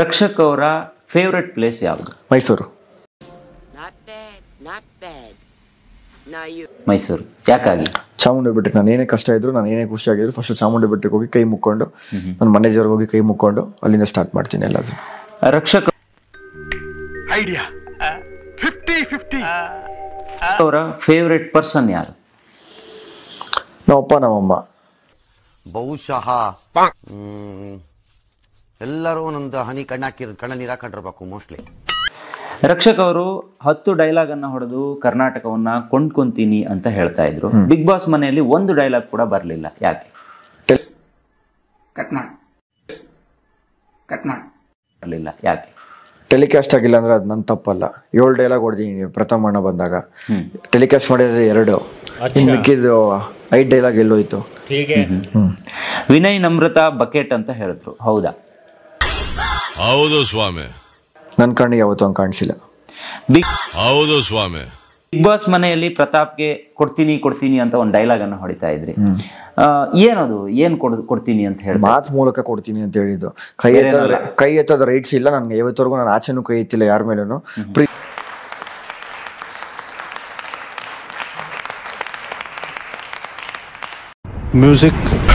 ರಕ್ಷಕ್ ಅವರ favourite place ಯಾವುದು ಮೈಸೂರು ಮೈಸೂರು ಯಾಕಾಗಿ ಚಾಮುಂಡಿ ಬೆಟ್ಟಕ್ಕೆ ನಾನು ಏನೇ ಕಷ್ಟ ಇದ್ರು ನಾನು ಏನೇ ಖುಷಿ ಖುಷಿಯಾಗಿದ್ರು ಫಸ್ಟ್ ಚಾಮುಂಡಿ ಬೆಟ್ಟಕ್ಕೆ ಹೋಗಿ ಕೈ ಮುಕ್ಕೊಂಡು ನನ್ನ ಮ್ಯಾನೇಜರ್ಗೆ ಹೋಗಿ ಕೈ ಮುಕ್ಕೊಂಡು ಅಲ್ಲಿಂದ ಸ್ಟಾರ್ಟ್ ಮಾಡ್ತೀನಿ ಎಲ್ಲಾದ್ರೂ ರಕ್ಷಕ ಐಡಿಯಾ ಫಿಫ್ಟಿ ಫಿಫ್ಟಿ ಅವರ ಫೇವ್ರೆಟ್ ಪರ್ಸನ್ ಯಾರು ನಮ್ಮಪ್ಪ ನಮ್ಮಮ್ಮ ಬಹುಶಃ ಎಲ್ಲರೂ ಒಂದೊಂದು ಹನಿ ಕಣ್ಣಾಕಿರ್ ಕಣ್ಣ ನೀರು ಹಾಕೊಂಡಿರ್ಬೇಕು ಮೋಸ್ಟ್ಲಿ ರಕ್ಷಕ್ ಅವರು ಹತ್ತು ಡೈಲಾಗ್ ಅನ್ನ ಹೊಡೆದು ಕರ್ನಾಟಕವನ್ನ ಕೊಂಡ್ಕೊಂತೀನಿ ಅಂತ ಹೇಳ್ತಾ ಇದ್ರು ಬಿಗ್ ಬಾಸ್ ಮನೆಯಲ್ಲಿ ಒಂದು ಡೈಲಾಗ್ ಕೂಡ ಬರಲಿಲ್ಲ ಯಾಕೆ ಬರಲಿಲ್ಲ ಯಾಕೆ ಟೆಲಿಕಾಸ್ಟ್ ಆಗಿಲ್ಲ ಅಂದ್ರೆ ಅದು ನನ್ನ ತಪ್ಪಲ್ಲ ಏಳು ಡೈಲಾಗ್ ಹೊಡೆದಿದ್ದೀನಿ ಪ್ರಥಮ ಅಣ್ಣ ಬಂದಾಗ ಟೆಲಿಕಾಸ್ಟ್ ಮಾಡಿದ್ರೆ ಎರಡು ಮಿಕ್ಕಿದ್ದು ಐದು ಡೈಲಾಗ್ ಎಲ್ಲೋಯ್ತು ವಿನಯ್ ನಮ್ರತಾ ಬಕೆಟ್ ಅಂತ ಹೇಳಿದ್ರು ಹೌದಾ ಹೌದು ಸ್ವಾಮಿ ನನ್ನ ಕಣ್ಣಿಗೆ ಯಾವತ್ತೂ ಹಂಗೆ ಕಾಣಿಸಿಲ್ಲ ಬಿಗ್ ಹೌದು ಸ್ವಾಮಿ ಬಿಗ್ ಬಾಸ್ ಮನೆಯಲ್ಲಿ ಪ್ರತಾಪ್ಗೆ ಕೊಡ್ತೀನಿ ಕೊಡ್ತೀನಿ ಅಂತ ಒಂದು ಡೈಲಾಗ್ ಅನ್ನು ಹೊಡಿತಾ ಇದ್ರಿ ಏನದು ಏನ್ ಕೊಡ್ತೀನಿ ಅಂತ ಹೇಳಿ ಮಾತ್ ಮೂಲಕ ಕೊಡ್ತೀನಿ ಅಂತ ಹೇಳಿದ್ದು ಕೈ ಕೈ ಎತ್ತದ ರೈಟ್ಸ್ ಇಲ್ಲ ನನ್ಗೆ ಯಾವತ್ತವರೆಗೂ ನಾನು ಆಚೆನೂ ಕೈ ಎತ್ತಿಲ್ಲ ಯಾರ ಮೇಲೂ ಮ್ಯೂಸಿಕ್